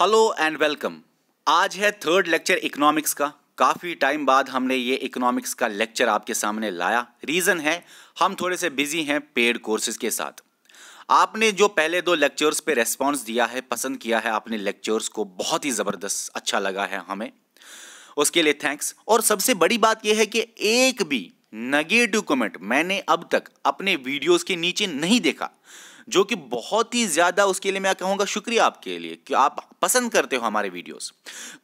hello and welcome आज है third lecture economics का काफ़ी टाइम बाद हमने ये इकोनॉमिक्स का लेक्चर आपके सामने लाया रीज़न है हम थोड़े से बिजी हैं पेड कोर्सेज के साथ आपने जो पहले दो लेक्चर्स पे रेस्पॉन्स दिया है पसंद किया है आपने लेक्चर्स को बहुत ही ज़बरदस्त अच्छा लगा है हमें उसके लिए थैंक्स और सबसे बड़ी बात यह है कि एक भी नेगेटिव कमेंट मैंने अब तक अपने वीडियोस के नीचे नहीं देखा जो कि बहुत ही ज़्यादा उसके लिए मैं कहूँगा शुक्रिया आपके लिए कि आप पसंद करते हो हमारे वीडियोस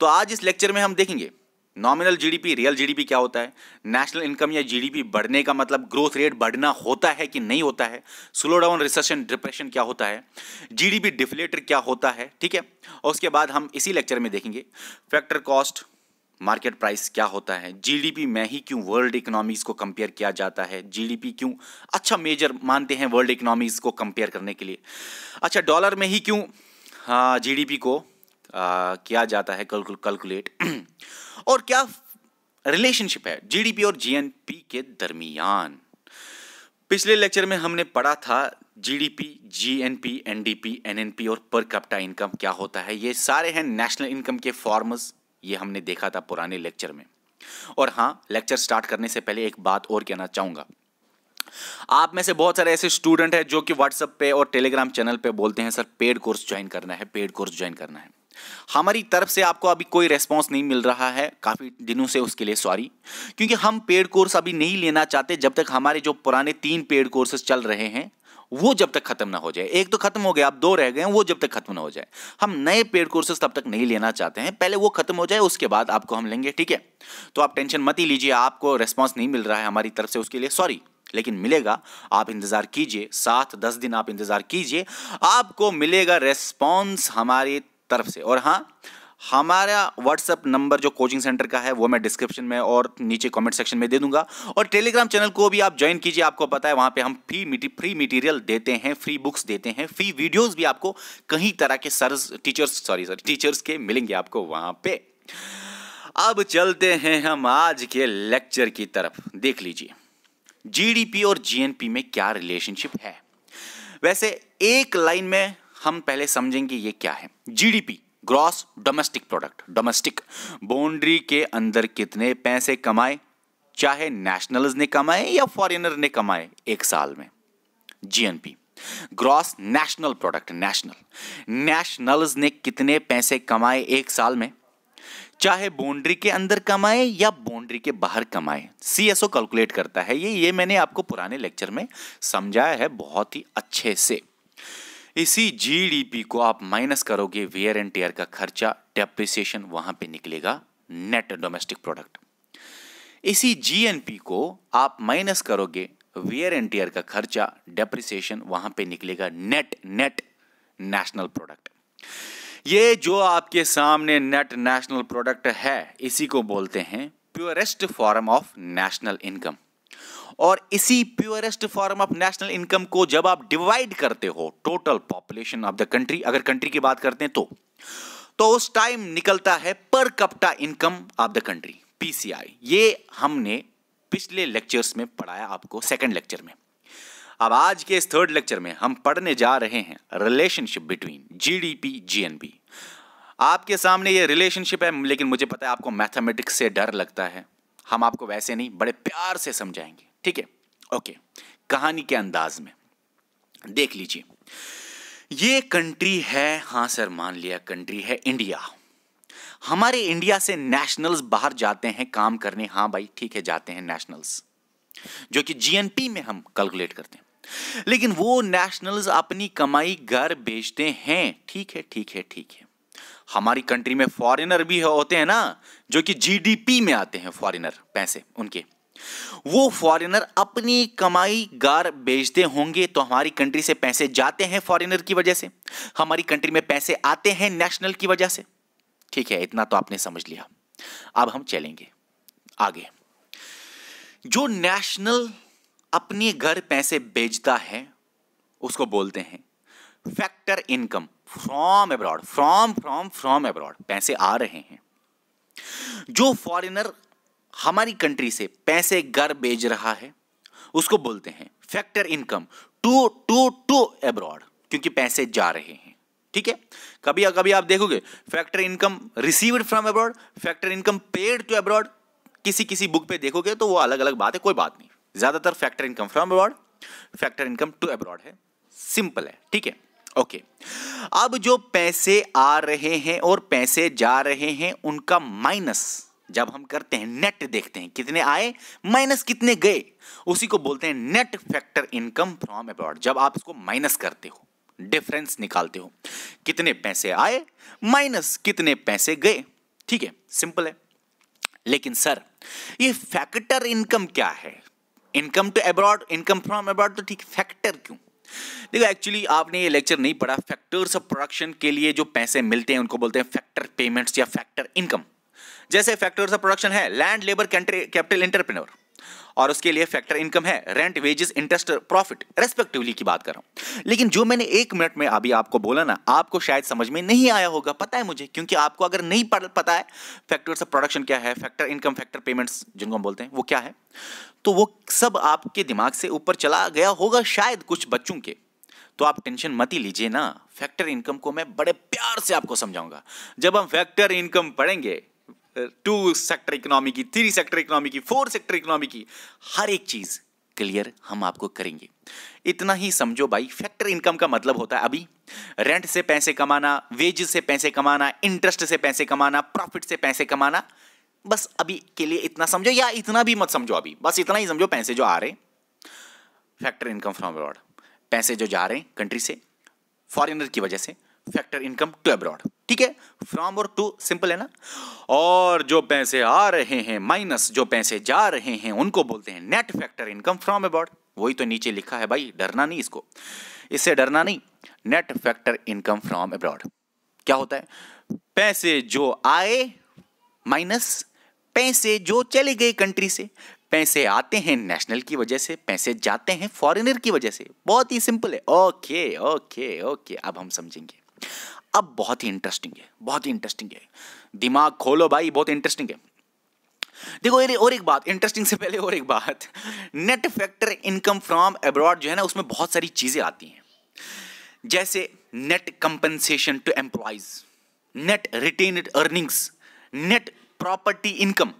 तो आज इस लेक्चर में हम देखेंगे नॉमिनल जीडीपी रियल जीडीपी क्या होता है नेशनल इनकम या जीडीपी बढ़ने का मतलब ग्रोथ रेट बढ़ना होता है कि नहीं होता है स्लो डाउन रिसेशन डिप्रेशन क्या होता है जीडीपी डिफ्लेटर क्या होता है ठीक है और उसके बाद हम इसी लेक्चर में देखेंगे फैक्टर कॉस्ट मार्केट प्राइस क्या होता है जीडीपी में ही क्यों वर्ल्ड इकोनॉमीज़ को कंपेयर किया जाता है जीडीपी क्यों अच्छा मेजर मानते हैं वर्ल्ड इकोनॉमीज़ को कंपेयर करने के लिए अच्छा डॉलर में ही क्यों जीडीपी हाँ, को आ, किया जाता है कैलकुलेट और क्या रिलेशनशिप है जीडीपी और जीएनपी के दरमियान पिछले लेक्चर में हमने पढ़ा था जीडीपी, जीएनपी, एनडीपी, एनएनपी और पर कैपिटा इनकम क्या होता है ये सारे हैं नेशनल इनकम के फॉर्मस ये हमने देखा था पुराने लेक्चर में और हाँ लेक्चर स्टार्ट करने से पहले एक बात और कहना चाहूंगा आप में से बहुत सारे ऐसे स्टूडेंट हैं जो कि व्हाट्सएप पे और टेलीग्राम चैनल पे बोलते हैं सर पेड कोर्स ज्वाइन करना है पेड कोर्स ज्वाइन करना है हमारी तरफ से आपको अभी कोई रेस्पॉन्स नहीं मिल रहा है काफ़ी दिनों से उसके लिए सॉरी क्योंकि हम पेड कोर्स अभी नहीं लेना चाहते जब तक हमारे जो पुराने तीन पेड कोर्सेस चल रहे हैं वो जब तक खत्म ना हो जाए एक तो खत्म हो गया आप दो रह गए वो जब तक खत्म ना हो जाए हम नए पेड कोर्सेस तब तक नहीं लेना चाहते हैं पहले वो खत्म हो जाए उसके बाद आपको हम लेंगे ठीक है तो आप टेंशन मत ही लीजिए आपको रेस्पॉन्स नहीं मिल रहा है हमारी तरफ से उसके लिए सॉरी लेकिन मिलेगा आप इंतजार कीजिए सात दस दिन आप इंतजार कीजिए आपको मिलेगा रेस्पॉन्स हमारी तरफ से और हाँ हमारा व्हाट्सएप नंबर जो कोचिंग सेंटर का है वो मैं डिस्क्रिप्शन में और नीचे कमेंट सेक्शन में दे दूंगा और टेलीग्राम चैनल को भी आप ज्वाइन कीजिए आपको पता है वहां पे हम फ्री फ्री मटेरियल देते हैं फ्री बुक्स देते हैं फ्री वीडियोज़ भी आपको कहीं तरह के sir teachers sorry sorry teachers के मिलेंगे आपको वहां पर अब चलते हैं हम आज के लेक्चर की तरफ देख लीजिए जीडीपी और जीएनपी में क्या रिलेशनशिप है वैसे एक लाइन में हम पहले समझेंगे ये क्या है GDP gross domestic product domestic boundary के अंदर कितने पैसे कमाए चाहे नेशनल्स ने कमाए या फॉरेनर ने कमाए एक साल में GNP gross national product national nationals ने कितने पैसे कमाए एक साल में चाहे बाउंड्री के अंदर कमाए या बाउंड्री के बाहर कमाए सी एस ओ कैलकुलेट करता है ये ये मैंने आपको पुराने लेक्चर में समझाया है बहुत ही अच्छे से इसी जीडीपी को आप माइनस करोगे वेयर एंड टेयर का खर्चा डेप्रिसिएशन वहां पे निकलेगा नेट डोमेस्टिक प्रोडक्ट इसी जीएनपी को आप माइनस करोगे वेयर एंड टेयर का खर्चा डेप्रिसिएशन वहां पे निकलेगा नेट नेट नेशनल प्रोडक्ट ये जो आपके सामने नेट नेशनल प्रोडक्ट है इसी को बोलते हैं purest form of national income और इसी purest form of national income को जब आप डिवाइड करते हो total population of the country अगर कंट्री की बात करते हैं तो तो उस टाइम निकलता है per capita income of the country PCI ये हमने पिछले लेक्चर्स में पढ़ाया आपको सेकंड लेक्चर में अब आज के इस थर्ड लेक्चर में हम पढ़ने जा रहे हैं रिलेशनशिप बिटवीन जीडीपी जीएनबी आपके सामने ये रिलेशनशिप है लेकिन मुझे पता है आपको मैथमेटिक्स से डर लगता है हम आपको वैसे नहीं बड़े प्यार से समझाएंगे ठीक है ओके कहानी के अंदाज में देख लीजिए ये कंट्री है हाँ सर मान लिया कंट्री है इंडिया हमारे इंडिया से नेशनल्स बाहर जाते हैं काम करने हाँ भाई ठीक है जाते हैं नेशनल्स जो कि जीएनपी में हम कैलकुलेट करते हैं लेकिन वो नेशनल्स अपनी कमाई घर बेचते हैं ठीक है ठीक है ठीक है हमारी कंट्री में फॉरेनर भी होते हैं ना जो कि जीडीपी में आते हैं फॉरेनर पैसे उनके वो फॉरेनर अपनी कमाई गार बेचते होंगे तो हमारी कंट्री से पैसे जाते हैं फॉरेनर की वजह से हमारी कंट्री में पैसे आते हैं नेशनल की वजह से ठीक है इतना तो आपने समझ लिया अब हम चलेंगे आगे जो नेशनल अपने घर पैसे बेचता है उसको बोलते हैं factor income from abroad from from from abroad पैसे आ रहे हैं जो फॉरेनर हमारी कंट्री से पैसे घर भेज रहा है उसको बोलते हैं factor income to to to abroad क्योंकि पैसे जा रहे हैं ठीक है कभी कभी आप देखोगे factor income received from abroad factor income paid to abroad किसी किसी बुक पे देखोगे तो वो अलग अलग बात है कोई बात नहीं ज़्यादातर factor income from abroad factor income to abroad है सिंपल है ठीक है ओके अब जो पैसे आ रहे हैं और पैसे जा रहे हैं उनका माइनस जब हम करते हैं नेट देखते हैं कितने आए माइनस कितने गए उसी को बोलते हैं net factor income from abroad जब आप इसको माइनस करते हो डिफरेंस निकालते हो कितने पैसे आए माइनस कितने पैसे गए ठीक है सिंपल है लेकिन सर ये फैक्टर इनकम क्या है income to abroad income from abroad तो ठीक फैक्टर क्यों देखो एक्चुअली आपने ये लेक्चर नहीं पढ़ा फैक्टर्स ऑफ प्रोडक्शन के लिए जो पैसे मिलते हैं उनको बोलते हैं फैक्टर पेमेंट्स या फैक्टर इनकम जैसे फैक्टर्स ऑफ प्रोडक्शन है लैंड लेबर कैपिटल एंटरप्रेन्योर और उसके लिए फैक्टर इनकम है rent wages interest profit respectively की बात कर रहा हूं लेकिन जो मैंने एक मिनट में अभी आपको बोला ना आपको शायद समझ में नहीं आया होगा पता है मुझे क्योंकि आपको अगर नहीं पता है फैक्टर ऑफ प्रोडक्शन क्या है फैक्टर इनकम फैक्टर पेमेंट्स जिनको हम बोलते हैं वो क्या है तो वो सब आपके दिमाग से ऊपर चला गया होगा शायद कुछ बच्चों के तो आप टेंशन मत ही लीजिए ना फैक्टर इनकम को मैं बड़े प्यार से आपको समझाऊंगा जब हम फैक्टर इनकम पढ़ेंगे टू सेक्टर इकोनॉमी की थ्री सेक्टर इकोनॉमी की फोर सेक्टर इकोनॉमी की हर एक चीज़ क्लियर हम आपको करेंगे इतना ही समझो भाई फैक्टर इनकम का मतलब होता है अभी रेंट से पैसे कमाना वेज से पैसे कमाना इंटरेस्ट से पैसे कमाना प्रॉफिट से पैसे कमाना बस अभी के लिए इतना समझो या इतना भी मत समझो अभी बस इतना ही समझो पैसे जो आ रहे फैक्टर इनकम फ्रॉम अब्रॉड पैसे जो जा रहे हैं कंट्री से फॉरेनर की वजह से फैक्टर इनकम टू अब्रॉड ठीक है फ्रॉम और टू सिंपल है ना और जो पैसे आ रहे हैं माइनस जो पैसे जा रहे हैं उनको बोलते हैं net factor income from abroad वही तो नीचे लिखा है भाई डरना नहीं इसको इससे डरना नहीं net factor income from abroad क्या होता है पैसे जो आए माइनस पैसे जो चले गए कंट्री से पैसे आते हैं नेशनल की वजह से पैसे जाते हैं फॉरेनर की वजह से बहुत ही सिंपल है ओके ओके ओके अब हम समझेंगे अब बहुत ही इंटरेस्टिंग है बहुत ही इंटरेस्टिंग है दिमाग खोलो भाई बहुत इंटरेस्टिंग है देखो ये और एक बात इंटरेस्टिंग से पहले और एक बात net factor income from abroad जो है ना उसमें बहुत सारी चीज़ें आती हैं जैसे net compensation to employees net retained earnings net property income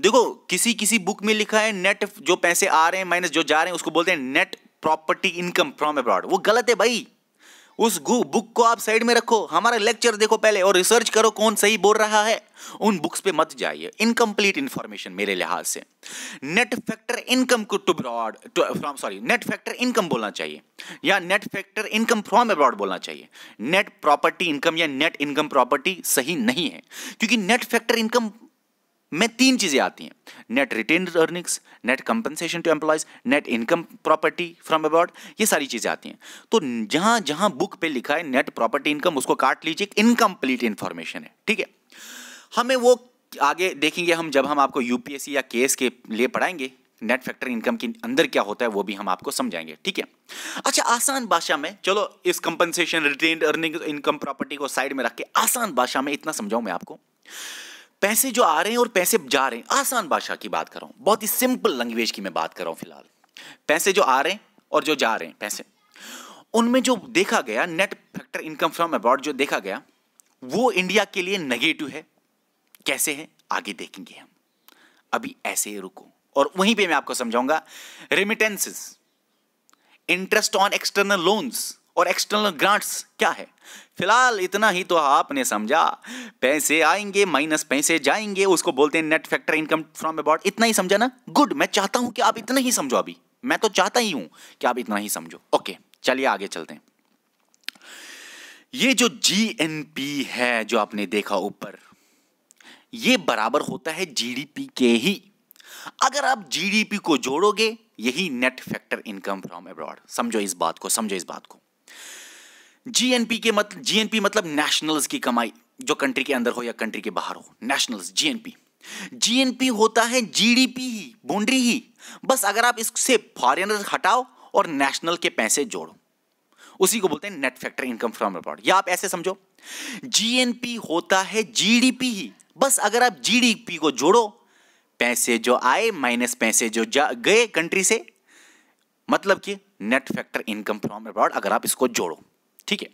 देखो किसी किसी बुक में लिखा है नेट जो पैसे आ रहे हैं माइनस जो जा रहे हैं उसको बोलते हैं net property income from abroad वो गलत है भाई उस बुक को आप साइड में रखो हमारा लेक्चर देखो पहले और रिसर्च करो कौन सही बोल रहा है उन बुक्स पे मत जाइए इनकम्प्लीट इंफॉर्मेशन मेरे लिहाज से नेट फैक्टर इनकम को to abroad from sorry net factor income बोलना चाहिए या net factor income from abroad बोलना चाहिए नेट प्रॉपर्टी इनकम या नेट इनकम प्रॉपर्टी सही नहीं है क्योंकि नेट फैक्टर इनकम में तीन चीज़ें आती हैं net retained earnings net compensation to employees net income property from abroad ये सारी चीज़ें आती हैं तो जहां जहां बुक पे लिखा है नेट प्रॉपर्टी इनकम उसको काट लीजिए इनकम्प्लीट इंफॉर्मेशन है ठीक है हमें वो आगे देखेंगे हम जब हम आपको यूपीएससी या केस के लिए पढ़ाएंगे नेट फैक्टर इनकम के अंदर क्या होता है वो भी हम आपको समझाएंगे ठीक है अच्छा आसान भाषा में चलो इस compensation retained earning income property को साइड में रख के आसान भाषा में इतना समझाऊं मैं आपको पैसे जो आ रहे हैं और पैसे जा रहे हैं आसान भाषा की बात कर रहा हूं बहुत ही सिंपल लैंग्वेज की मैं बात कर रहा हूं फिलहाल पैसे जो आ रहे हैं और जो जा रहे हैं पैसे उनमें जो देखा गया net factor income from abroad जो देखा गया वो इंडिया के लिए नेगेटिव है कैसे है आगे देखेंगे हम अभी ऐसे ही रुको और वहीं पे मैं आपको समझाऊंगा remittances interest on external loans और एक्सटर्नल ग्रांट्स क्या है फिलहाल इतना ही तो आपने समझा पैसे आएंगे माइनस पैसे जाएंगे उसको बोलते हैं net factor income from about इतना ही समझा ना गुड मैं चाहता हूं कि आप इतना ही समझो अभी मैं तो चाहता ही हूं कि आप इतना ही समझो ओके चलिए आगे चलते हैं ये जो जीएनपी है जो आपने देखा ऊपर ये बराबर होता है जीडीपी के ही अगर आप जीडीपी को जोड़ोगे यही net factor income from abroad समझो इस बात को समझो इस बात को जीएनपी के मतलब जीएनपी मतलब नेशनल्स की कमाई जो कंट्री के अंदर हो या कंट्री के बाहर हो नेशनल्स जीएनपी जीएनपी होता है जीडीपी ही बोंड्री ही बस अगर आप इससे फॉरेनर हटाओ और नेशनल के पैसे जोड़ो उसी को बोलते हैं net factor income from abroad या आप ऐसे समझो जीएनपी होता है जीडीपी ही बस अगर आप जीडीपी को जोड़ो पैसे जो आए माइनस पैसे जो गए कंट्री से मतलब कि net factor income from abroad अगर आप इसको जोड़ो ठीक है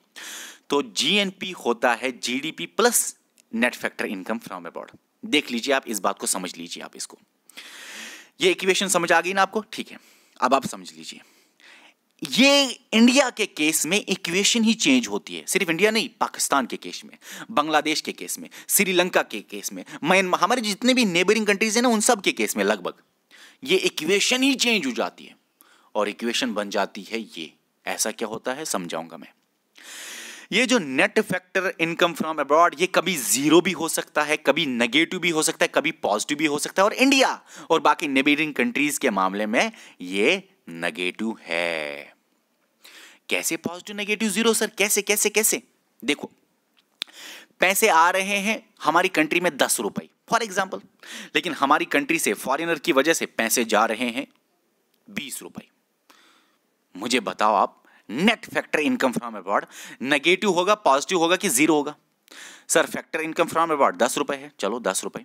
तो जीएनपी होता है GDP plus net factor income from abroad देख लीजिए आप इस बात को समझ लीजिए आप इसको ये इक्वेशन समझ आ गई ना आपको ठीक है अब आप समझ लीजिए ये इंडिया के केस में इक्वेशन ही चेंज होती है सिर्फ इंडिया नहीं पाकिस्तान के केस में बांग्लादेश के केस में श्रीलंका के केस में म्यांमार हमारे जितने भी नेबरिंग कंट्रीज हैं ना उन सब के केस में लगभग ये इक्वेशन ही चेंज हो जाती है और इक्वेशन बन जाती है ये ऐसा क्या होता है समझाऊंगा मैं ये जो net factor income from abroad ये कभी जीरो भी हो सकता है कभी नेगेटिव भी हो सकता है कभी पॉजिटिव भी हो सकता है और इंडिया और बाकी नेबरिंग कंट्रीज के मामले में ये नेगेटिव है कैसे पॉजिटिव नेगेटिव जीरो सर कैसे कैसे कैसे देखो पैसे आ रहे हैं हमारी कंट्री में दस रुपए फॉर एग्जाम्पल लेकिन हमारी कंट्री से फॉरिनर की वजह से पैसे जा रहे हैं बीस रुपए मुझे बताओ आप net factor income from abroad negative होगा पॉजिटिव होगा कि जीरो होगा sir factor income from abroad दस रुपए है चलो दस रुपए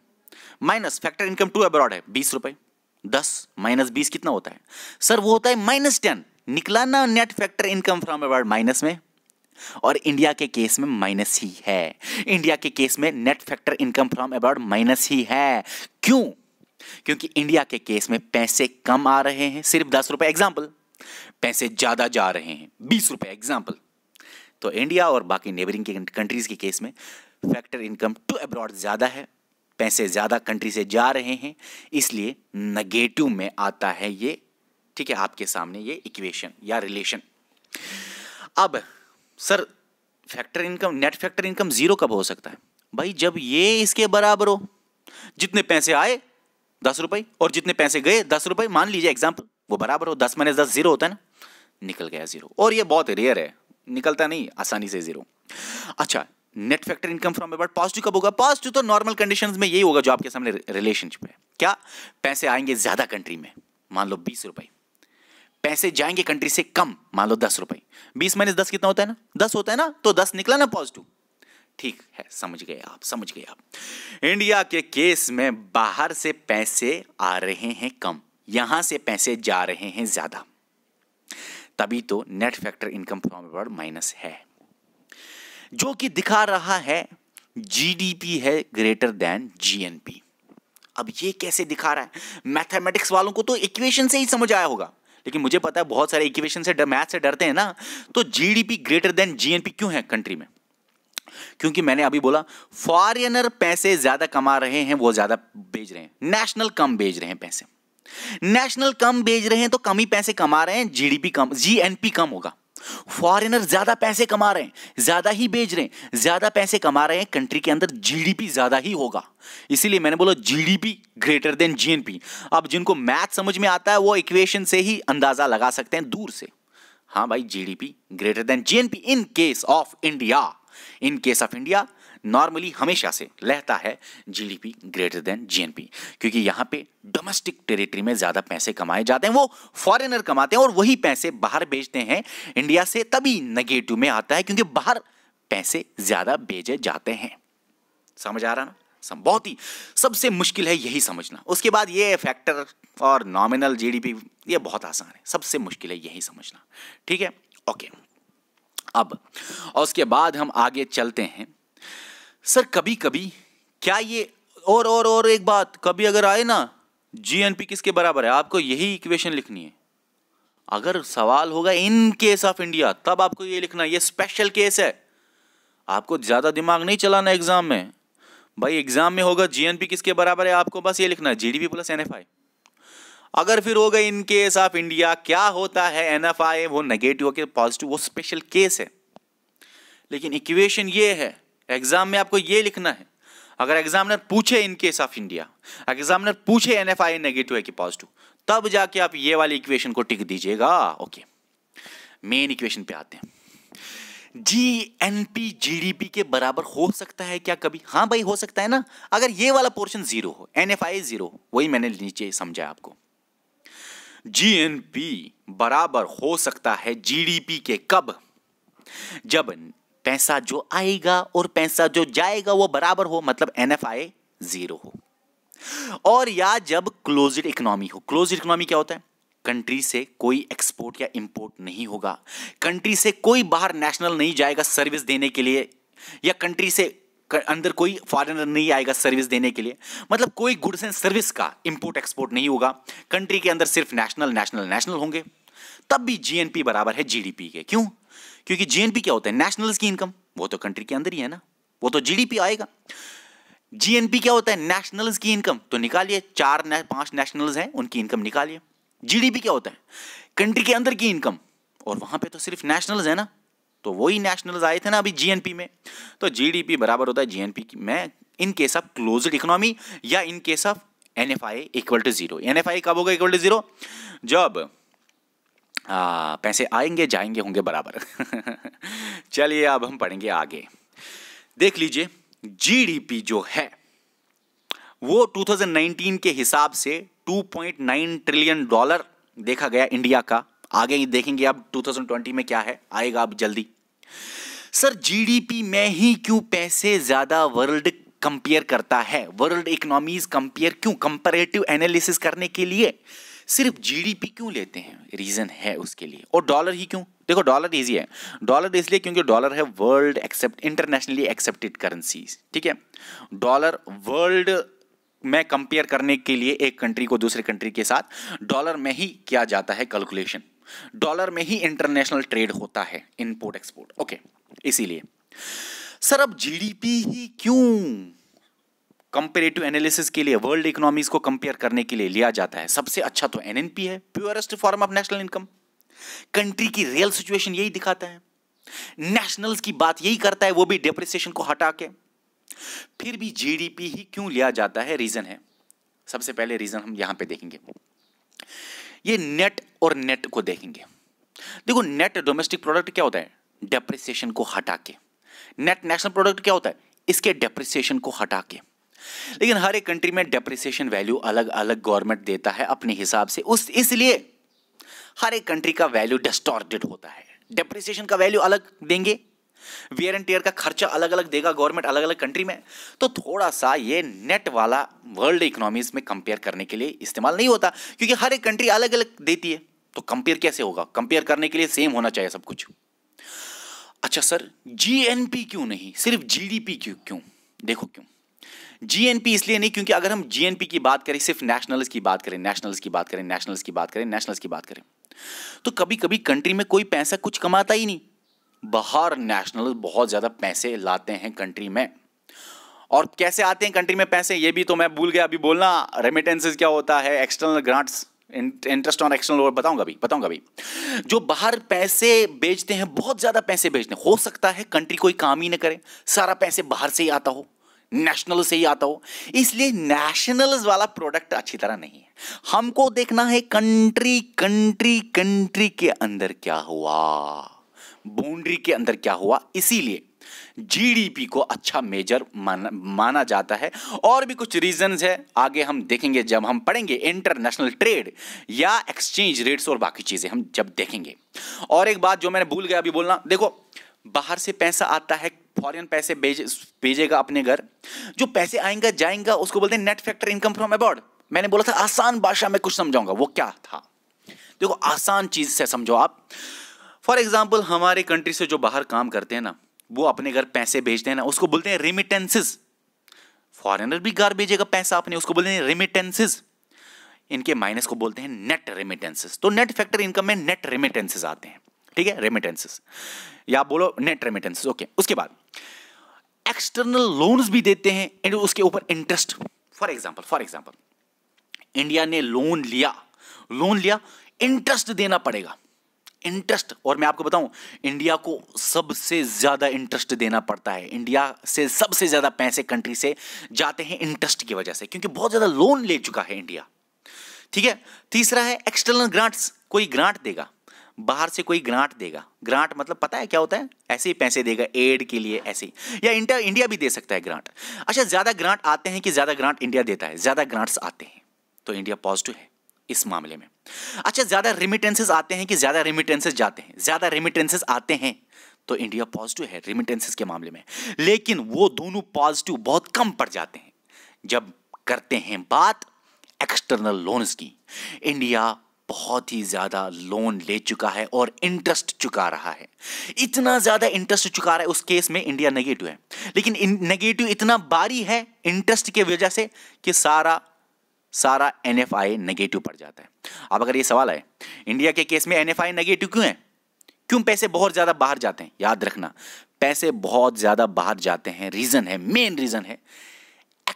minus factor income to abroad है बीस रुपए दस माइनस बीस कितना होता है सर वो होता है माइनस टेन निकला ना net factor income from abroad minus में और इंडिया के केस में माइनस ही है इंडिया के केस में net factor income from abroad minus ही है क्यों क्योंकि इंडिया के केस में पैसे कम आ रहे हैं सिर्फ दस रुपए एग्जाम्पल पैसे ज़्यादा जा रहे हैं बीस रुपए एग्जाम्पल तो इंडिया और बाकी नेबरिंग के कंट्रीज़ के केस में फैक्टर इनकम टू अब्रॉड ज़्यादा है पैसे ज़्यादा कंट्री से जा रहे हैं इसलिए नेगेटिव में आता है ये ठीक है आपके सामने ये इक्वेशन या रिलेशन अब sir factor income net factor income zero कब हो सकता है भाई जब ये इसके बराबर हो जितने पैसे आए दस रुपए और जितने पैसे गए दस रुपए मान लीजिए एग्जाम्पल वो बराबर हो दस माइनस दस जीरो होता है ना निकल गया जीरो और ये बहुत रेयर है निकलता नहीं आसानी से जीरो अच्छा net factor income from abroad positive कब होगा पॉजिटिव तो नॉर्मल कंडीशन में यही होगा जो आपके सामने रिलेशनशिप है क्या पैसे आएंगे ज्यादा कंट्री में मान लो बीस रुपए पैसे जाएंगे कंट्री से कम मान लो दस रुपए बीस माइनस दस कितना होता है ना दस होता है ना तो दस निकला ना पॉजिटिव ठीक है समझ गए आप समझ गए आप इंडिया के केस में बाहर से पैसे आ रहे हैं कम यहां से पैसे जा रहे हैं ज्यादा तभी तो net factor income from abroad minus है जो कि दिखा रहा है जीडीपी है ग्रेटर देन जीएनपी अब ये कैसे दिखा रहा है मैथमेटिक्स वालों को तो इक्वेशन से ही समझ आया होगा लेकिन मुझे पता है बहुत सारे इक्वेशन से मैथ से डरते हैं ना तो जीडीपी ग्रेटर देन जीएनपी क्यों है कंट्री में क्योंकि मैंने अभी बोला फॉरेनर पैसे ज्यादा कमा रहे हैं वो ज्यादा बेच रहे हैं नेशनल कम बेच रहे हैं पैसे नेशनल कम बेच रहे हैं तो कम ही पैसे कमा रहे हैं जीडीपी कम जीएनपी कम होगा फॉरेनर ज्यादा पैसे कमा रहे हैं ज्यादा ही बेच रहे हैं ज्यादा पैसे कमा रहे हैं कंट्री के अंदर जीडीपी ज्यादा ही होगा इसीलिए मैंने बोला जीडीपी ग्रेटर देन जीएनपी अब जिनको मैथ समझ में आता है वो इक्वेशन से ही अंदाजा लगा सकते हैं दूर से हाँ भाई GDP greater than GNP in case of India in case of India normally हमेशा से लहता है जीडीपी ग्रेटर देन जीएनपी क्योंकि यहां पे डोमेस्टिक टेरिटरी में ज़्यादा पैसे कमाए जाते हैं वो फॉरेनर कमाते हैं और वही पैसे बाहर भेजते हैं इंडिया से तभी नेगेटिव में आता है क्योंकि बाहर पैसे ज़्यादा भेजे जाते हैं समझ आ रहा ना बहुत ही सबसे मुश्किल है यही समझना उसके बाद ये फैक्टर और नॉमिनल जीडीपी ये बहुत आसान है सबसे मुश्किल है यही समझना ठीक है ओके अब और उसके बाद हम आगे चलते हैं सर कभी कभी क्या ये और और और एक बात कभी अगर आए ना जी एन पी किसके बराबर है आपको यही इक्वेशन लिखनी है अगर सवाल होगा इन केस ऑफ इंडिया तब आपको ये लिखना ये स्पेशल केस है आपको ज़्यादा दिमाग नहीं चलाना एग्जाम में भाई एग्जाम में होगा जीएनपी किसके बराबर है आपको बस ये लिखना है जीडीपी प्लस एनएफआई अगर फिर होगा इन केस ऑफ इंडिया क्या होता है एनएफआई वो नेगेटिव के पॉजिटिव वो स्पेशल केस है लेकिन इक्वेशन ये है एग्जाम में आपको ये लिखना है अगर एग्जामिनर पूछे in case of India examiner पूछे एन एफ आई नेगेटिव है कि पॉजिटिव तब जाके आप ये वाली इक्वेशन को टिक दीजिएगा ओके मेन इक्वेशन पे आते हैं G N P G D P के बराबर हो सकता है क्या कभी हाँ भाई हो सकता है ना अगर ये वाला पोर्शन जीरो हो एन एफ आई जीरो वही मैंने नीचे समझाया आपको जी एन पी बराबर हो सकता है जी डी पी के कब जब पैसा जो आएगा और पैसा जो जाएगा वो बराबर हो मतलब एन एफ आई जीरो हो और या जब क्लोज इकोनॉमी हो क्लोज इकोनॉमी क्या होता है कंट्री से कोई एक्सपोर्ट या इंपोर्ट नहीं होगा कंट्री से कोई बाहर नेशनल नहीं जाएगा सर्विस देने के लिए या कंट्री से अंदर कोई फॉरेनर नहीं आएगा सर्विस देने के लिए मतलब कोई गुड्स एंड सर्विस का इंपोर्ट एक्सपोर्ट नहीं होगा कंट्री के अंदर सिर्फ नेशनल नेशनल नेशनल होंगे तब भी जीएनपी बराबर है जीडीपी के क्यों क्योंकि जीएनपी क्या होता है नेशनल्स की इनकम वो तो कंट्री के अंदर ही है ना वो तो जीडीपी आएगा जीएनपी क्या होता है नेशनल्स की इनकम तो निकालिए चार ने, पांच नेशनल्स हैं उनकी इनकम निकालिए जीडीपी क्या होता है कंट्री के अंदर की इनकम और वहां पे तो सिर्फ नेशनल्स है ना तो वही नेशनल्स आए थे ना अभी जीएनपी में तो जीडीपी बराबर होता है जीएनपी में in case of closed economy या in case of N F I equal to zero N F I कब होगा इक्वल टू जीरो जब आ, पैसे आएंगे जाएंगे होंगे बराबर चलिए अब हम पढ़ेंगे आगे देख लीजिए जीडीपी जो है वो 2019 के हिसाब से 2.9 ट्रिलियन डॉलर देखा गया इंडिया का आगे ही देखेंगे अब 2020 में क्या है आएगा अब जल्दी सर जीडीपी में ही क्यों पैसे ज्यादा वर्ल्ड कंपेयर करता है वर्ल्ड इकोनॉमीज कंपेयर क्यों कंपेरेटिव एनालिसिस करने के लिए सिर्फ जीडीपी क्यों लेते हैं रीज़न है उसके लिए और डॉलर ही क्यों देखो डॉलर इजी है डॉलर इसलिए क्योंकि डॉलर है world accept internationally accepted currency ठीक है डॉलर वर्ल्ड में कंपेयर करने के लिए एक कंट्री को दूसरे कंट्री के साथ डॉलर में ही किया जाता है कैलकुलेशन डॉलर में ही इंटरनेशनल ट्रेड होता है इंपोर्ट एक्सपोर्ट ओके इसीलिए सर अब जीडीपी ही क्यों कंपेरेटिव एनालिसिस के लिए वर्ल्ड इकोनॉमीज को कंपेयर करने के लिए लिया जाता है सबसे अच्छा तो एनएनपी है purest form of national income country की रियल सिचुएशन यही दिखाता है नेशनल्स की बात यही करता है वो भी डिप्रिसिएशन को हटा के फिर भी जीडीपी ही क्यों लिया जाता है रीजन है सबसे पहले रीजन हम यहां पे देखेंगे ये नेट और नेट को देखेंगे देखो नेट डोमेस्टिक प्रोडक्ट क्या होता है डेप्रिसिएशन को हटा के नेट नेशनल प्रोडक्ट क्या होता है इसके डेप्रिसिएशन को हटा के लेकिन हर एक कंट्री में डेप्रिसिएशन वैल्यू अलग अलग गवर्नमेंट देता है अपने हिसाब से उस इसलिए हर एक कंट्री का वैल्यू डिस्टॉर्टेड होता है डेप्रिसिएशन का वैल्यू अलग देंगे वियर एंड टेयर का खर्चा अलग अलग देगा गवर्नमेंट अलग अलग कंट्री में तो थोड़ा सा ये नेट वाला वर्ल्ड इकोनॉमीज में कंपेयर करने के लिए इस्तेमाल नहीं होता क्योंकि हर एक कंट्री अलग अलग देती है तो कंपेयर कैसे होगा कंपेयर करने के लिए सेम होना चाहिए सब कुछ अच्छा सर जीएनपी क्यों नहीं सिर्फ जीडीपी क्यों क्यों देखो क्यों जीएनपी इसलिए नहीं क्योंकि अगर हम जीएनपी की बात करें सिर्फ नेशनल्स की बात करें नेशनल्स की बात करें नेशनल्स की बात करें नेशनल्स की बात करें तो कभी कभी कंट्री में कोई पैसा कुछ कमाता ही नहीं बाहर नेशनल बहुत ज़्यादा पैसे लाते हैं कंट्री में और कैसे आते हैं कंट्री में पैसे ये भी तो मैं भूल गया अभी बोलना रेमिटेंसेज क्या होता है external grants interest on external और बताऊंगा भी बताऊंगा भी जो बाहर पैसे बेचते हैं बहुत ज़्यादा पैसे बेचते हैं हो सकता है कंट्री कोई काम ही ना करे सारा पैसे बाहर से ही आता हो नेशनल से ही आता हो इसलिए नेशनल वाला प्रोडक्ट अच्छी तरह नहीं है हमको देखना है कंट्री कंट्री कंट्री के अंदर क्या हुआ बाउंड्री के अंदर क्या हुआ इसीलिए जीडीपी को अच्छा मेजर माना, माना जाता है और भी कुछ रीजंस है आगे हम देखेंगे जब हम पढ़ेंगे इंटरनेशनल ट्रेड या एक्सचेंज रेट्स और बाकी चीजें हम जब देखेंगे और एक बात जो मैंने भूल गया अभी बोलना देखो बाहर से पैसा आता है फॉरेन पैसे भेज भेजेगा अपने घर जो पैसे आएंगा जाएंगा उसको बोलते हैं net factor income from abroad मैंने बोला था आसान भाषा में कुछ समझाऊंगा वो क्या था देखो आसान चीज से समझो आप फॉर एग्जाम्पल हमारे कंट्री से जो बाहर काम करते हैं ना वो अपने घर पैसे भेजते हैं ना उसको बोलते हैं रिमिटेंसिस फॉरेनर भी घर भेजेगा पैसा अपने उसको बोलते हैं रिमिटेंसिस इनके माइनस को बोलते हैं नेट रेमिटेंसेस तो नेट फैक्टर इनकम में नेट रेमिटेंसेस आते हैं ठीक है रेमिटेंसेस या बोलो नेट रेमिटेंसेस ओके उसके बाद एक्सटर्नल लोन्स भी देते हैं एंड उसके ऊपर interest for example for example India ने लोन लिया लोन लिया इंटरेस्ट देना पड़ेगा इंटरेस्ट और मैं आपको बताऊं इंडिया को सबसे ज़्यादा इंटरेस्ट देना पड़ता है इंडिया से सबसे ज़्यादा पैसे कंट्री से जाते हैं इंटरेस्ट की वजह से क्योंकि बहुत ज़्यादा लोन ले चुका है इंडिया ठीक है तीसरा है एक्सटर्नल ग्रांट्स कोई ग्रांट देगा बाहर से कोई ग्रांट देगा ग्रांट मतलब पता है क्या होता है ऐसे ही पैसे देगा एड के लिए ऐसे ही या इंडिया इंडिया भी दे सकता है ग्रांट अच्छा ज़्यादा ग्रांट आते हैं कि ज़्यादा ग्रांट इंडिया देता है ज़्यादा ग्रांट्स आते हैं तो इंडिया पॉजिटिव है इस मामले में अच्छा ज़्यादा रिमिटेंसेज आते हैं कि ज़्यादा रिमिटेंसेज जाते हैं ज़्यादा रिमिटेंसेज आते हैं तो इंडिया पॉजिटिव है रिमिटेंसेज के मामले में लेकिन वो दोनों पॉजिटिव बहुत कम पड़ जाते हैं जब करते हैं बात एक्सटर्नल लोन्स की इंडिया बहुत ही ज़्यादा लोन ले चुका है और इंटरेस्ट चुका रहा है इतना ज़्यादा इंटरेस्ट चुका रहा है उस केस में इंडिया नेगेटिव है लेकिन नेगेटिव इतना बारी है इंटरेस्ट के वजह से कि सारा सारा एन एफ आई नेगेटिव पड़ जाता है अब अगर ये सवाल है इंडिया के केस में एन एफ आई नेगेटिव क्यों है क्यों पैसे बहुत ज़्यादा बाहर जाते हैं याद रखना पैसे बहुत ज़्यादा बाहर जाते हैं रीज़न है मेन रीज़न है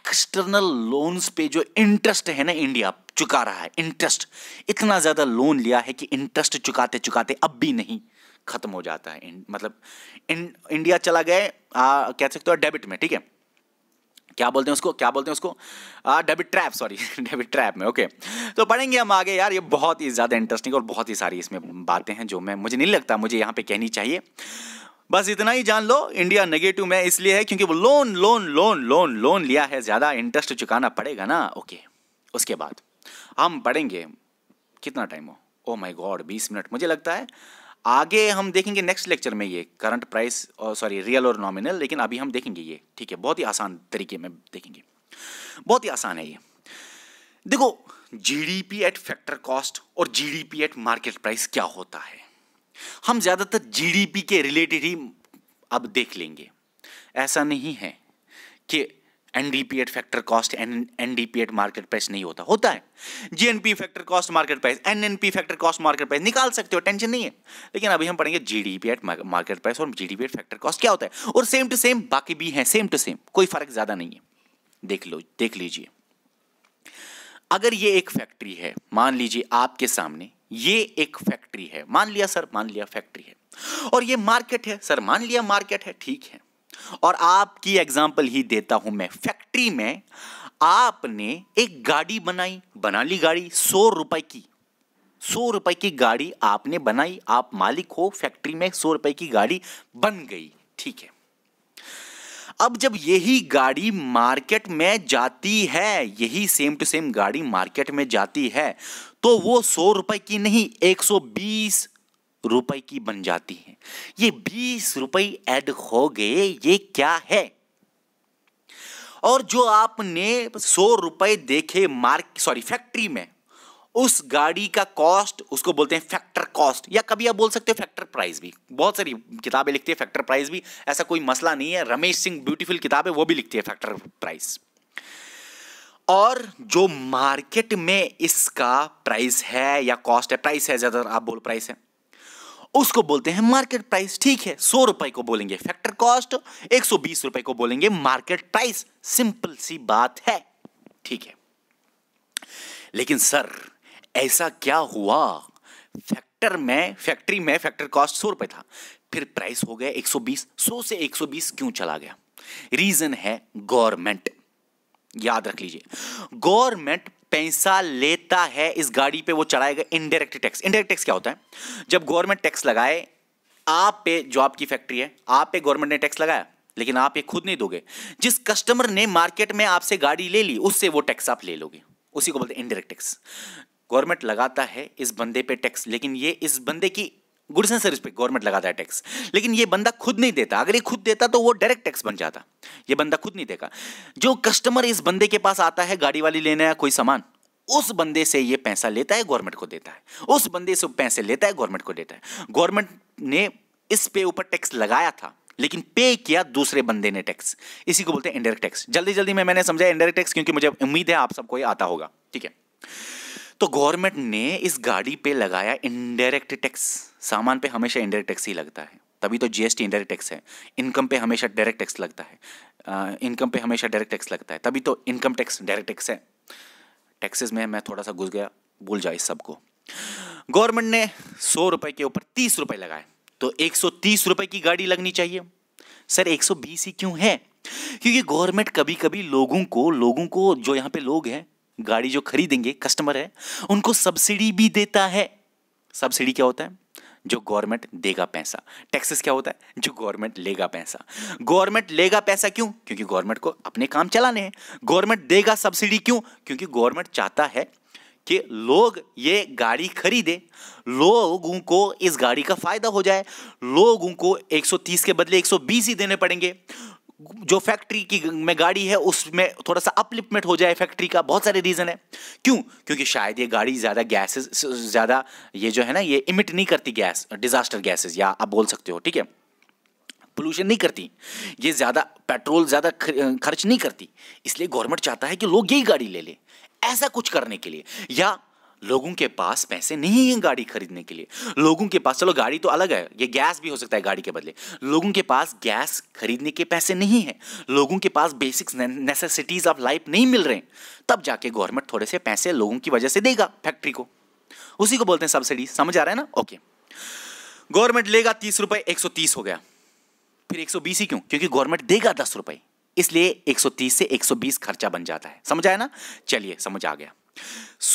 एक्सटर्नल लोन्स पे जो इंटरेस्ट है ना इंडिया चुका रहा है इंटरेस्ट इतना ज़्यादा लोन लिया है कि इंटरेस्ट चुकाते चुकाते अब भी नहीं ख़त्म हो जाता है इन, मतलब इन, इंडिया चला गए कह सकते हो डेबिट में ठीक है क्या बोलते हैं उसको क्या बोलते हैं उसको debit trap sorry debit trap में ओके तो पढ़ेंगे हम आगे यार ये बहुत ही ज़्यादा इंटरेस्टिंग और बहुत ही सारी इसमें बातें हैं जो मैं मुझे नहीं लगता मुझे यहाँ पे कहनी चाहिए बस इतना ही जान लो इंडिया नेगेटिव में इसलिए है क्योंकि वो loan loan loan loan loan लिया है ज़्यादा इंटरेस्ट चुकाना पड़ेगा ना ओके उसके बाद हम पढ़ेंगे कितना टाइम हो ओ माई गॉड बीस मिनट मुझे लगता है आगे हम देखेंगे नेक्स्ट लेक्चर में ये करंट प्राइस uh, और सॉरी रियल और नॉमिनल लेकिन अभी हम देखेंगे ये ठीक है बहुत ही आसान तरीके में देखेंगे बहुत ही आसान है ये देखो जीडीपी एट फैक्टर कॉस्ट और जीडीपी एट मार्केट प्राइस क्या होता है हम ज़्यादातर जीडीपी के रिलेटेड ही अब देख लेंगे ऐसा नहीं है कि NDP at factor cost N NDP at market price नहीं होता होता है GNP factor cost market price NNP factor cost market price निकाल सकते हो टेंशन नहीं है लेकिन अभी हम पढ़ेंगे जीडीपी एट मार्केट प्राइस और जीडीपी एट फैक्टर कॉस्ट क्या होता है और सेम टू सेम बाकी भी है सेम टू सेम कोई फर्क ज़्यादा नहीं है देख लो देख लीजिए अगर ये एक फैक्ट्री है मान लीजिए आपके सामने ये एक फैक्ट्री है मान लिया सर मान लिया फैक्ट्री है और ये मार्केट है सर मान लिया मार्केट है ठीक है और आपकी एग्जाम्पल ही देता हूं मैं फैक्ट्री में आपने एक गाड़ी बनाई बना ली गाड़ी सौ रुपए की सौ रुपए की गाड़ी आपने बनाई आप मालिक हो फैक्ट्री में सौ रुपए की गाड़ी बन गई ठीक है अब जब यही गाड़ी मार्केट में जाती है यही सेम टू सेम गाड़ी मार्केट में जाती है तो वो सौ रुपए की नहीं एक सौ बीस रुपए की बन जाती है ये बीस रुपए ऐड हो गए ये क्या है और जो आपने सौ रुपए देखे मार्क सॉरी फैक्ट्री में उस गाड़ी का कॉस्ट उसको बोलते हैं फैक्टर कॉस्ट या कभी आप बोल सकते हो फैक्टर प्राइस भी बहुत सारी किताबें लिखती है फैक्टर प्राइस भी ऐसा कोई मसला नहीं है रमेश सिंह ब्यूटीफुल किताब है वो भी लिखती है फैक्टर प्राइस और जो मार्केट में इसका प्राइस है या कॉस्ट है प्राइस है ज़्यादातर आप बोल प्राइस है उसको बोलते हैं मार्केट प्राइस ठीक है सौ रुपए को बोलेंगे फैक्टर कॉस्ट एक सौ बीस रुपए को बोलेंगे मार्केट प्राइस सिंपल सी बात है ठीक है लेकिन सर ऐसा क्या हुआ फैक्टर में फैक्ट्री में फैक्टर कॉस्ट सौ रुपए था फिर प्राइस हो गया 120 100 से 120 क्यों चला गया रीजन है गवर्नमेंट याद रख लीजिए गवर्नमेंट पैसा लेता है इस गाड़ी पे वो चलाएगा इनडायरेक्ट टैक्स इनडायरेक्ट टैक्स क्या होता है जब गवर्नमेंट टैक्स लगाए आप पे जो आपकी फैक्ट्री है आप पे गवर्नमेंट ने टैक्स लगाया लेकिन आप ये खुद नहीं दोगे जिस कस्टमर ने मार्केट में आपसे गाड़ी ले ली उससे वो टैक्स आप ले लोगे उसी को बोलते हैं इनडायरेक्ट टैक्स गवर्नमेंट लगाता है इस बंदे पे टैक्स लेकिन ये इस बंदे की गुड्स एंड सर्विस पे गवर्नमेंट लगाता है टैक्स लेकिन ये बंदा खुद नहीं देता अगर ये खुद देता तो वो डायरेक्ट टैक्स बन जाता ये बंदा खुद नहीं देगा जो कस्टमर इस बंदे के पास आता है गाड़ी वाली लेने या कोई सामान उस बंदे से ये पैसा लेता है गवर्नमेंट को देता है उस बंदे से पैसे लेता है गवर्नमेंट को देता है गवर्नमेंट ने इस पे ऊपर टैक्स लगाया था लेकिन पे किया दूसरे बंदे ने टैक्स इसी को बोलते हैं इंडायरेक्ट टैक्स जल्दी जल्दी में मैंने समझाया इंडायरेक्ट टैक्स क्योंकि मुझे उम्मीद है आप सबको ये आता होगा ठीक है तो गवर्नमेंट ने इस गाड़ी पे लगाया इनडायरेक्ट टैक्स सामान पे हमेशा इनडायरेक्ट टैक्स ही लगता है तभी तो जीएसटी इनडायरेक्ट टैक्स है इनकम पे हमेशा डायरेक्ट टैक्स लगता है इनकम पे हमेशा डायरेक्ट टैक्स लगता है तभी तो इनकम टैक्स डायरेक्ट टैक्स है टैक्सेस में मैं थोड़ा सा घुस गया भूल जाए इस सबको गवर्नमेंट ने सौ रुपए के ऊपर तीस रुपए लगाए तो एक सौ तीस रुपए की गाड़ी लगनी चाहिए सर एक सौ बीस ही क्यों है क्योंकि गवर्नमेंट कभी कभी लोगों को लोगों को जो यहाँ पे लोग हैं गाड़ी जो खरीदेंगे कस्टमर है उनको सब्सिडी भी देता है सब्सिडी क्या होता है जो गवर्नमेंट देगा पैसा टैक्सेस क्या होता है जो गवर्नमेंट लेगा पैसा गवर्नमेंट लेगा पैसा क्यों क्योंकि गवर्नमेंट को अपने काम चलाने हैं गवर्नमेंट देगा सब्सिडी क्यों क्योंकि गवर्नमेंट चाहता है कि लोग ये गाड़ी खरीदे लोगों को इस गाड़ी का फायदा हो जाए लोगों को 130 के बदले 120 ही देने पड़ेंगे जो फैक्ट्री की में गाड़ी है उसमें थोड़ा सा अपलिपमेंट हो जाए फैक्ट्री का बहुत सारे रीज़न है क्यों क्योंकि शायद ये गाड़ी ज़्यादा गैसेस ज़्यादा ये जो है ना ये इमिट नहीं करती गैस डिज़ास्टर गैसेस या आप बोल सकते हो ठीक है पोल्यूशन नहीं करती ये ज़्यादा पेट्रोल ज़्यादा खर्च नहीं करती इसलिए गवर्नमेंट चाहता है कि लोग यही गाड़ी ले लें ऐसा कुछ करने के लिए या लोगों के पास पैसे नहीं है गाड़ी खरीदने के लिए लोगों के पास चलो गाड़ी तो अलग है ये गैस भी हो सकता है गाड़ी के बदले लोगों के पास गैस खरीदने के पैसे नहीं है लोगों के पास बेसिक नेसेसिटीज ऑफ लाइफ नहीं मिल रहे तब जाके गवर्नमेंट थोड़े से पैसे लोगों की वजह से देगा फैक्ट्री को उसी को बोलते हैं सब्सिडी समझ आ रहा है ना ओके गवर्नमेंट लेगा तीस रुपए एक सौ तीस हो गया फिर एक सौ बीस ही क्यों क्योंकि गवर्नमेंट देगा दस रुपए इसलिए एक सौ तीस से एक सौ बीस खर्चा बन जाता है समझ आया ना चलिए समझ आ गया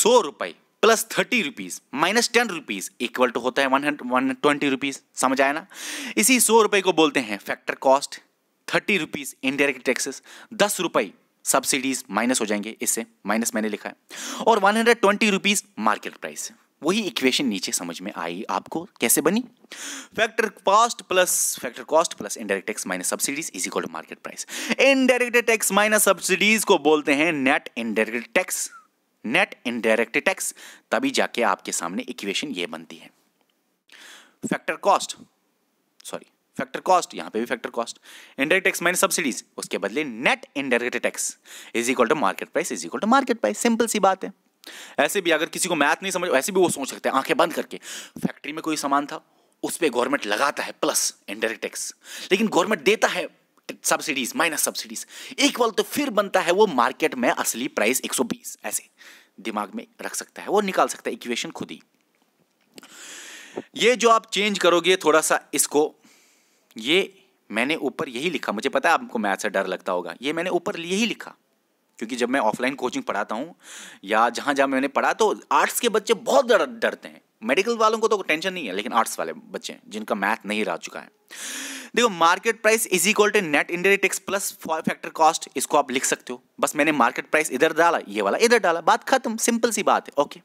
सौ रुपए plus thirty rupees minus ten rupees equal to होता है वन वन ट्वेंटी रुपीज समझ आया ना इसी सौ रुपए को बोलते हैं factor cost thirty rupees indirect taxes दस रुपए सब्सिडीज माइनस हो जाएंगे इससे माइनस मैंने लिखा है और one hundred twenty rupees market price वही इक्वेशन नीचे समझ में आई आपको कैसे बनी factor cost plus factor cost plus indirect tax minus subsidies is equal to market price indirect tax minus subsidies को बोलते हैं net indirect tax net indirect tax तभी जाके आपके सामने इक्वेशन ये बनती है factor cost sorry factor cost यहां पे भी factor cost indirect tax minus subsidies उसके बदले net indirect tax is equal to market price is equal to market price simple सी बात है ऐसे भी अगर किसी को मैथ नहीं समझ ऐसे भी वो सोच सकते हैं आंखें बंद करके फैक्ट्री में कोई सामान था उस पर गवर्नमेंट लगाता है प्लस इनडायरेक्ट टैक्स लेकिन गवर्नमेंट देता है सब्सिडीज माइनस सब्सिडीज इक्वल तो फिर बनता है वो मार्केट में असली प्राइस 120 ऐसे दिमाग में रख सकता है वो निकाल सकता है इक्वेशन खुद ही ये जो आप चेंज करोगे थोड़ा सा इसको ये मैंने ऊपर यही लिखा मुझे पता है आपको मैथ से डर लगता होगा ये मैंने ऊपर यही लिखा क्योंकि जब मैं ऑफलाइन कोचिंग पढ़ाता हूँ या जहाँ जहाँ मैंने पढ़ा तो आर्ट्स के बच्चे बहुत डर डरते हैं मेडिकल वालों को तो टेंशन नहीं है लेकिन आर्ट्स वाले बच्चे हैं जिनका मैथ नहीं रह चुका है देखो market price is equal to net indirect tax plus factor cost इसको आप लिख सकते हो बस मैंने मार्केट प्राइस इधर डाला ये वाला इधर डाला बात खत्म सिंपल सी बात है ओके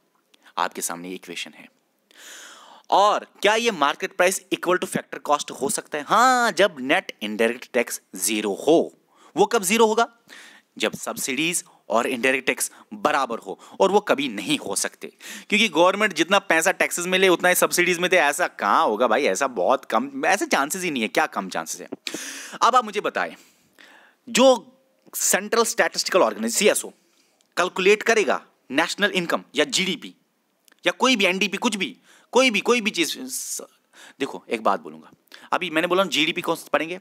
आपके सामने ये इक्वेशन है और क्या ये market price equal to factor cost हो सकता है हाँ जब नेट इंडायरेक्ट टैक्स जीरो हो वो कब जीरो होगा जब सब्सिडीज और इनडायरेक्ट टैक्स बराबर हो और वो कभी नहीं हो सकते क्योंकि गवर्नमेंट जितना पैसा टैक्सेस में ले उतना ही सब्सिडीज में दे ऐसा कहाँ होगा भाई ऐसा बहुत कम ऐसे चांसेस ही नहीं है क्या कम चांसेस है अब आप मुझे बताएं जो central statistical organisation calculate करेगा नेशनल इनकम या जीडीपी या कोई भी एनडीपी कुछ भी कोई भी कोई भी चीज़ देखो एक बात बोलूँगा अभी मैंने बोला जीडीपी कौन पढ़ेंगे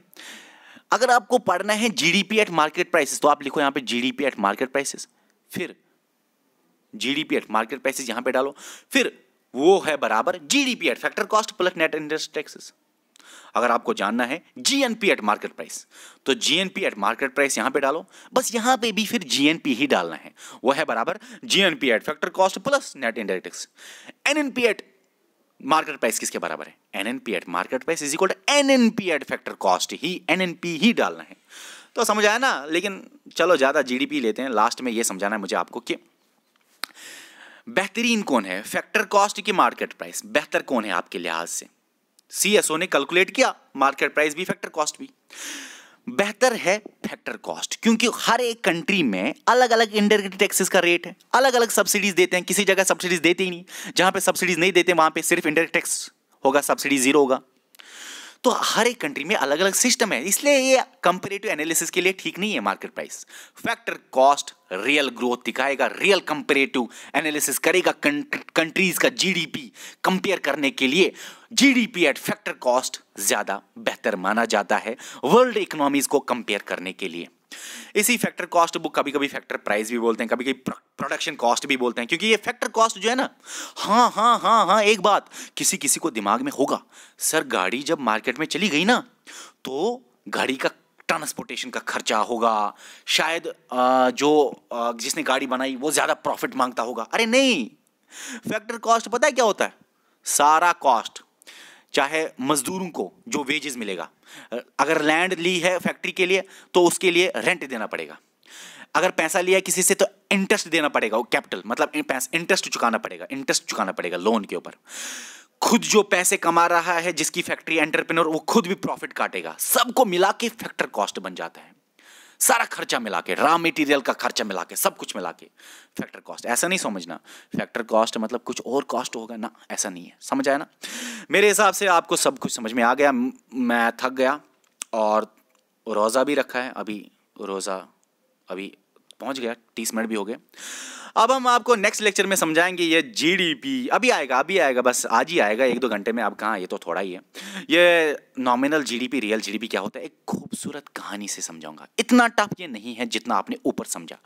अगर आपको पढ़ना है जीडीपी एट मार्केट प्राइसेस तो आप लिखो यहां पे जीडीपी एट मार्केट प्राइसेस फिर जीडीपी एट मार्केट प्राइसेस यहां पे डालो फिर वो है बराबर GDP at factor cost plus net interest taxes अगर आपको जानना है जीएनपी एट मार्केट प्राइस तो जीएनपी एट मार्केट प्राइस यहां पे डालो बस यहां पे भी फिर जीएनपी ही डालना है वो है बराबर GNP at factor cost plus net indirect NNP at market price किसके बराबर है N N P at market price is equal to N N P at factor cost ही एन एन पी ही डालना है तो समझ आया ना लेकिन चलो ज़्यादा जीडीपी लेते हैं लास्ट में ये समझाना है मुझे आपको कि बेहतरीन कौन है फैक्टर कॉस्ट की मार्केट प्राइस बेहतर कौन है आपके लिहाज से सी एस ओ ने कैलकुलेट किया मार्केट प्राइस भी फैक्टर कॉस्ट भी बेहतर है फैक्टर कॉस्ट क्योंकि हर एक कंट्री में अलग अलग इंडायरेक्ट टैक्सेस का रेट है अलग अलग सब्सिडीज देते हैं किसी जगह सब्सिडीज देते ही नहीं जहां पे सब्सिडीज नहीं देते वहां पे सिर्फ इंडायरेक्ट टैक्स होगा सब्सिडी जीरो होगा तो हर एक कंट्री में अलग अलग सिस्टम है इसलिए ये कंपेरेटिव एनालिसिस के लिए ठीक नहीं है market price factor cost real growth दिखाएगा रियल कंपेरेटिव एनालिसिस करेगा कंट्रीज का जीडीपी कंपेयर करने के लिए जीडीपी एट फैक्टर कॉस्ट ज्यादा बेहतर माना जाता है वर्ल्ड इकोनॉमीज को कंपेयर करने के लिए इसी फैक्टर कॉस्ट बुक कभी कभी फैक्टर प्राइस भी बोलते हैं कभी कभी प्रोडक्शन कॉस्ट भी बोलते हैं क्योंकि ये फैक्टर कॉस्ट जो है ना हाँ हाँ हाँ हाँ एक बात किसी किसी को दिमाग में होगा सर गाड़ी जब मार्केट में चली गई ना तो गाड़ी का ट्रांसपोर्टेशन का खर्चा होगा शायद जो जिसने गाड़ी बनाई वो ज़्यादा प्रॉफिट मांगता होगा अरे नहीं फैक्टर कॉस्ट पता है क्या होता है सारा कॉस्ट चाहे मजदूरों को जो वेजेस मिलेगा अगर लैंड ली है फैक्ट्री के लिए तो उसके लिए रेंट देना पड़ेगा अगर पैसा लिया किसी से तो इंटरेस्ट देना पड़ेगा वो कैपिटल मतलब इंटरेस्ट चुकाना पड़ेगा इंटरेस्ट चुकाना पड़ेगा लोन के ऊपर खुद जो पैसे कमा रहा है जिसकी फैक्ट्री एंटरप्रेन्योर वो खुद भी प्रॉफिट काटेगा सबको मिला के फैक्टर कॉस्ट बन जाता है सारा खर्चा मिला के रॉ मटेरियल का खर्चा मिला के सब कुछ मिला के फैक्टर कॉस्ट ऐसा नहीं समझना फैक्टर कॉस्ट मतलब कुछ और कॉस्ट होगा ना ऐसा नहीं है समझ आया ना मेरे हिसाब से आपको सब कुछ समझ में आ गया मैं थक गया और रोज़ा भी रखा है अभी रोज़ा अभी पहुंच गया तीस मिनट भी हो गए अब हम आपको नेक्स्ट लेक्चर में समझाएंगे ये जीडीपी अभी आएगा अभी आएगा बस आज ही आएगा एक दो घंटे में आप कहाँ ये तो थोड़ा ही है ये नॉमिनल जीडीपी रियल जीडीपी क्या होता है एक खूबसूरत कहानी से समझाऊंगा इतना टफ ये नहीं है जितना आपने ऊपर समझा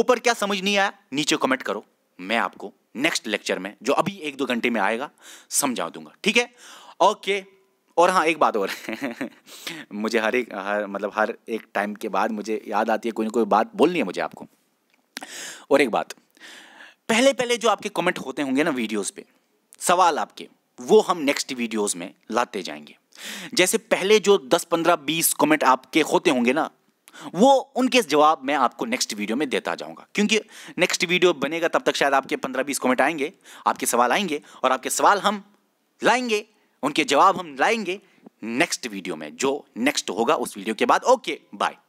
ऊपर क्या समझ नहीं आया नीचे कमेंट करो मैं आपको नेक्स्ट लेक्चर में जो अभी एक दो घंटे में आएगा समझा दूंगा ठीक है ओके और हाँ एक बात और मुझे हर एक हर मतलब हर एक टाइम के बाद मुझे याद आती है कोई ना कोई बात बोलनी है मुझे आपको और एक बात पहले पहले जो आपके कमेंट होते होंगे ना वीडियोस पे सवाल आपके वो हम नेक्स्ट वीडियोस में लाते जाएंगे जैसे पहले जो 10 15 20 कमेंट आपके होते होंगे ना वो उनके जवाब मैं आपको नेक्स्ट वीडियो में देता जाऊंगा क्योंकि नेक्स्ट वीडियो बनेगा तब तक शायद आपके 15 20 कमेंट आएंगे आपके सवाल आएंगे और आपके सवाल हम लाएंगे उनके जवाब हम लाएंगे नेक्स्ट वीडियो में जो नेक्स्ट होगा उस वीडियो के बाद ओके बाय